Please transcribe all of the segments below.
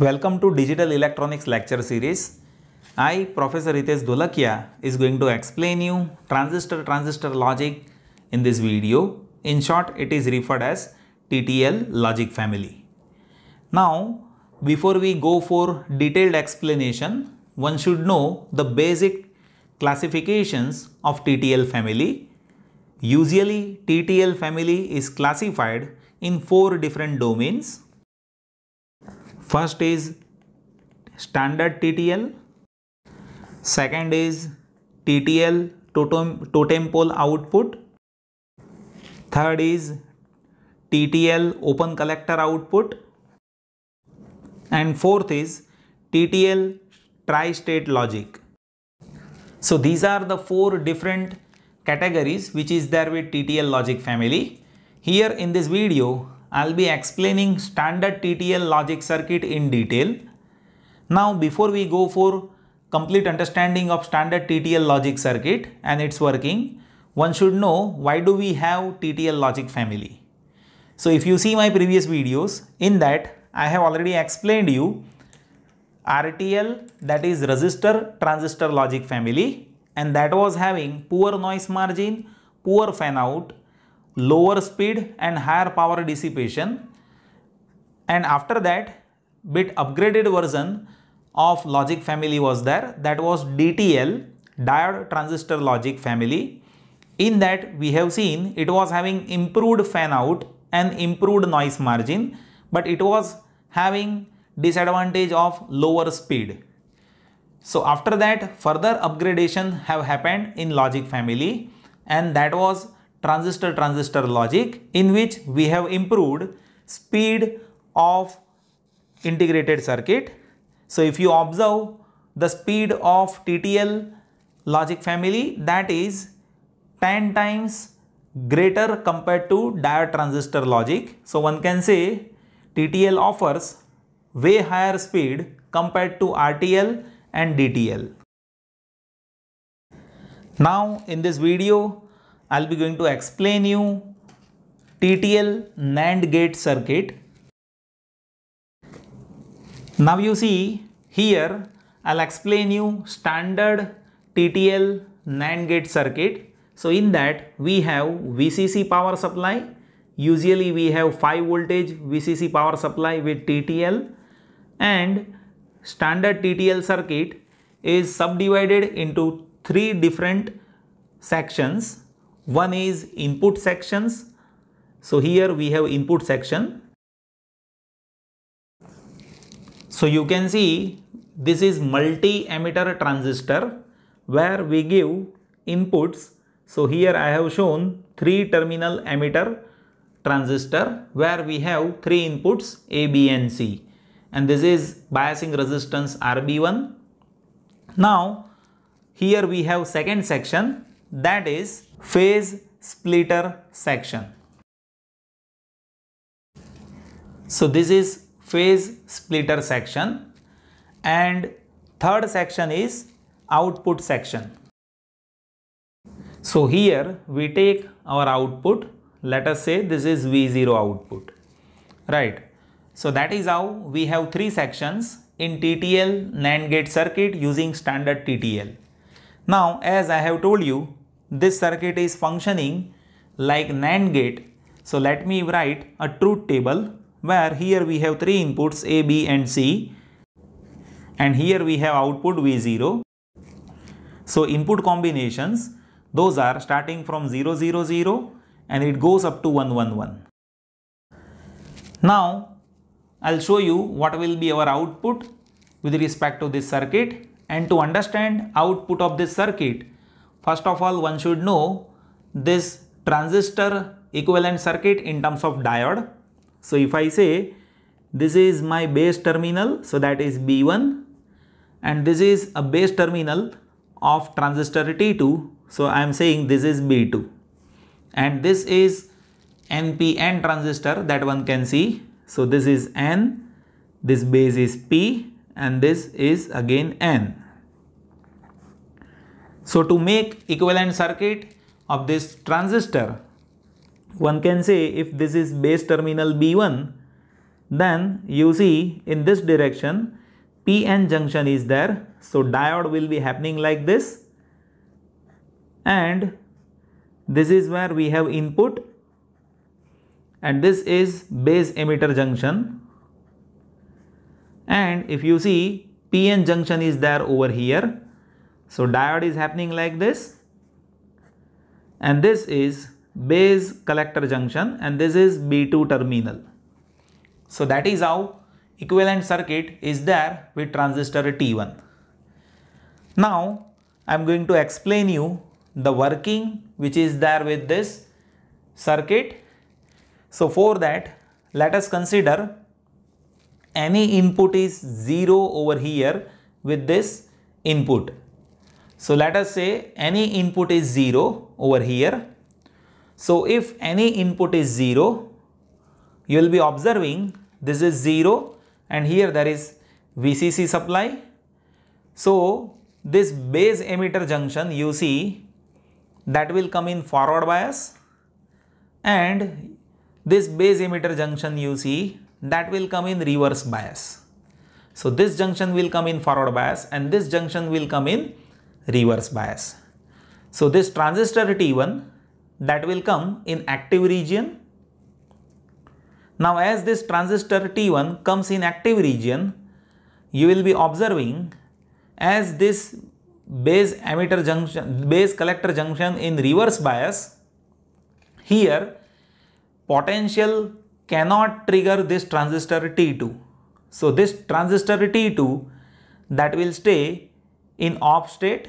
Welcome to Digital Electronics lecture series. I, Professor Ritesh Dulakia, is going to explain you transistor-transistor logic in this video. In short, it is referred as TTL logic family. Now, before we go for detailed explanation, one should know the basic classifications of TTL family. Usually, TTL family is classified in four different domains First is standard TTL, second is TTL totem, totem pole output, third is TTL open collector output and fourth is TTL tri-state logic. So these are the four different categories which is there with TTL logic family. Here in this video I'll be explaining standard TTL logic circuit in detail. Now before we go for complete understanding of standard TTL logic circuit and its working, one should know why do we have TTL logic family. So if you see my previous videos, in that I have already explained you RTL that is resistor transistor logic family and that was having poor noise margin, poor fan out lower speed and higher power dissipation and after that bit upgraded version of logic family was there that was DTL diode transistor logic family in that we have seen it was having improved fan out and improved noise margin but it was having disadvantage of lower speed so after that further upgradation have happened in logic family and that was transistor transistor logic in which we have improved speed of integrated circuit. So if you observe the speed of TTL logic family that is 10 times greater compared to diode transistor logic. So one can say TTL offers way higher speed compared to RTL and DTL. Now in this video I'll be going to explain you TTL NAND gate circuit. Now you see here I'll explain you standard TTL NAND gate circuit. So in that we have VCC power supply. Usually we have 5 voltage VCC power supply with TTL and standard TTL circuit is subdivided into three different sections one is input sections. So here we have input section. So you can see this is multi emitter transistor where we give inputs. So here I have shown three terminal emitter transistor where we have three inputs A, B and C and this is biasing resistance RB1. Now here we have second section that is phase splitter section so this is phase splitter section and third section is output section so here we take our output let us say this is v0 output right so that is how we have three sections in TTL NAND gate circuit using standard TTL now as I have told you this circuit is functioning like NAND gate. So let me write a truth table where here we have three inputs A, B and C and here we have output V0. So input combinations those are starting from 000 and it goes up to 111. Now I'll show you what will be our output with respect to this circuit and to understand output of this circuit First of all, one should know this transistor equivalent circuit in terms of diode. So if I say this is my base terminal, so that is B1 and this is a base terminal of transistor T2. So I am saying this is B2 and this is NPN transistor that one can see. So this is N, this base is P and this is again N. So to make equivalent circuit of this transistor, one can say if this is base terminal B1, then you see in this direction PN junction is there. So diode will be happening like this and this is where we have input and this is base emitter junction and if you see PN junction is there over here so diode is happening like this and this is base collector junction and this is B2 terminal. So that is how equivalent circuit is there with transistor T1. Now I am going to explain you the working which is there with this circuit. So for that let us consider any input is 0 over here with this input so let us say any input is 0 over here. So if any input is 0, you will be observing this is 0 and here there is VCC supply. So this base emitter junction you see that will come in forward bias and this base emitter junction you see that will come in reverse bias. So this junction will come in forward bias and this junction will come in reverse bias. So this transistor T1 that will come in active region. Now as this transistor T1 comes in active region, you will be observing as this base emitter junction, base collector junction in reverse bias, here potential cannot trigger this transistor T2. So this transistor T2 that will stay in off state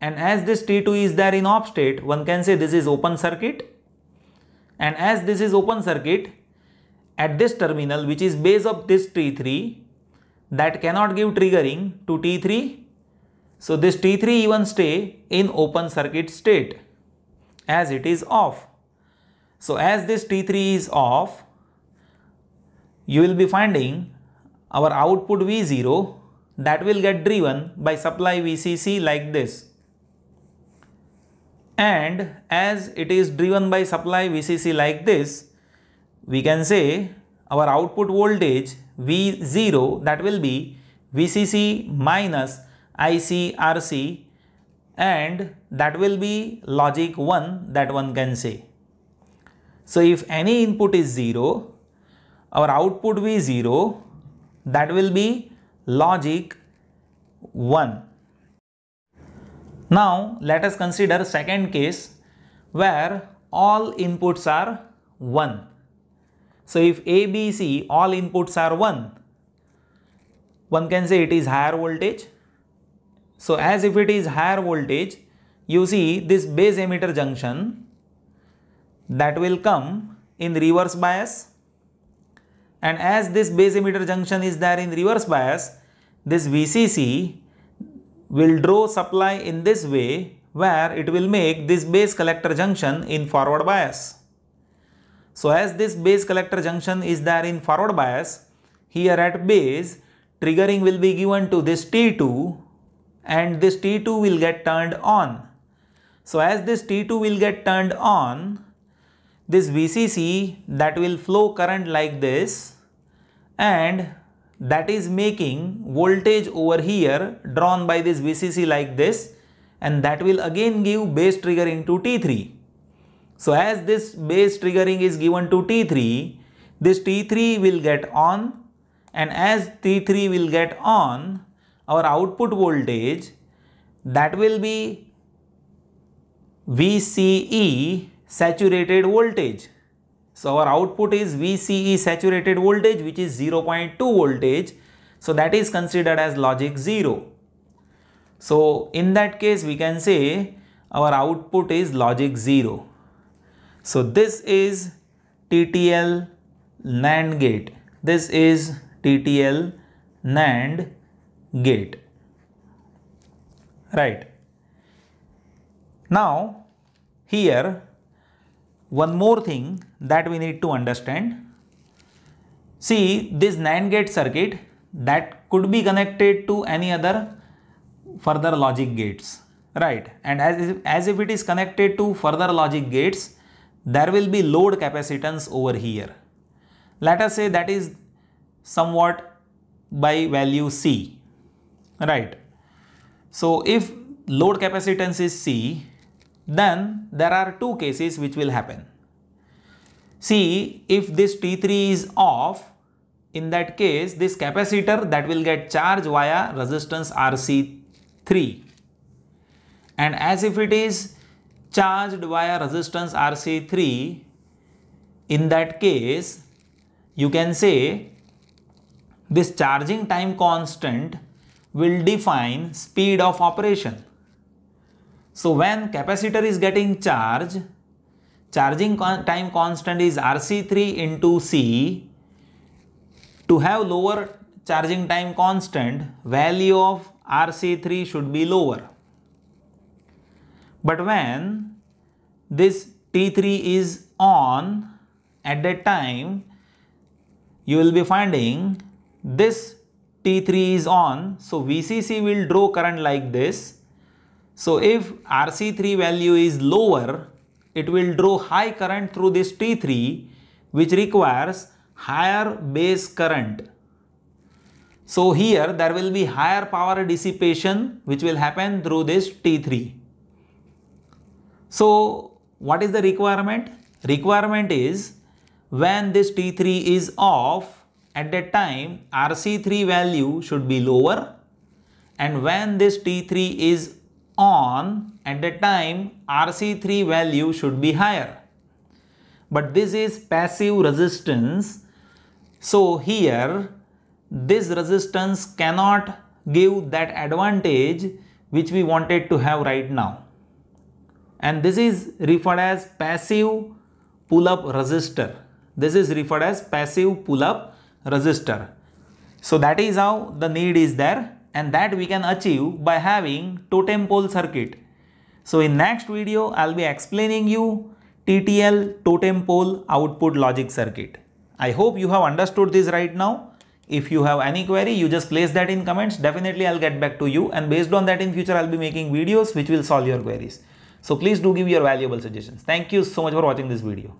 and as this T2 is there in off state, one can say this is open circuit. And as this is open circuit, at this terminal which is base of this T3, that cannot give triggering to T3. So this T3 even stay in open circuit state as it is off. So as this T3 is off, you will be finding our output V0 that will get driven by supply VCC like this and as it is driven by supply VCC like this, we can say our output voltage V0 that will be VCC minus ICRC and that will be logic 1 that one can say. So if any input is 0, our output V0 that will be logic 1 now let us consider second case where all inputs are 1. So if ABC all inputs are 1, one can say it is higher voltage. So as if it is higher voltage, you see this base emitter junction that will come in reverse bias and as this base emitter junction is there in reverse bias, this VCC will draw supply in this way where it will make this base collector junction in forward bias. So as this base collector junction is there in forward bias, here at base, triggering will be given to this T2 and this T2 will get turned on. So as this T2 will get turned on, this VCC that will flow current like this and that is making voltage over here drawn by this VCC like this and that will again give base triggering to T3. So as this base triggering is given to T3, this T3 will get on and as T3 will get on, our output voltage that will be VCE saturated voltage so our output is VCE saturated voltage which is 0.2 voltage. So that is considered as logic 0. So in that case we can say our output is logic 0. So this is TTL NAND gate. This is TTL NAND gate. Right. Now here one more thing that we need to understand. See this NAND gate circuit that could be connected to any other further logic gates right and as if, as if it is connected to further logic gates there will be load capacitance over here let us say that is somewhat by value c right so if load capacitance is c then there are two cases which will happen. See, if this T3 is off, in that case, this capacitor that will get charged via resistance RC3. And as if it is charged via resistance RC3, in that case, you can say this charging time constant will define speed of operation. So when capacitor is getting charge, charging con time constant is RC3 into C. To have lower charging time constant, value of RC3 should be lower. But when this T3 is on, at that time, you will be finding this T3 is on. So VCC will draw current like this so if RC3 value is lower, it will draw high current through this T3 which requires higher base current. So here there will be higher power dissipation which will happen through this T3. So what is the requirement? Requirement is when this T3 is off at that time RC3 value should be lower and when this T3 is on at the time RC3 value should be higher. But this is passive resistance. So here this resistance cannot give that advantage which we wanted to have right now. And this is referred as passive pull-up resistor. This is referred as passive pull-up resistor. So that is how the need is there and that we can achieve by having totem pole circuit. So in next video, I'll be explaining you TTL totem pole output logic circuit. I hope you have understood this right now. If you have any query, you just place that in comments. Definitely I'll get back to you and based on that in future, I'll be making videos which will solve your queries. So please do give your valuable suggestions. Thank you so much for watching this video.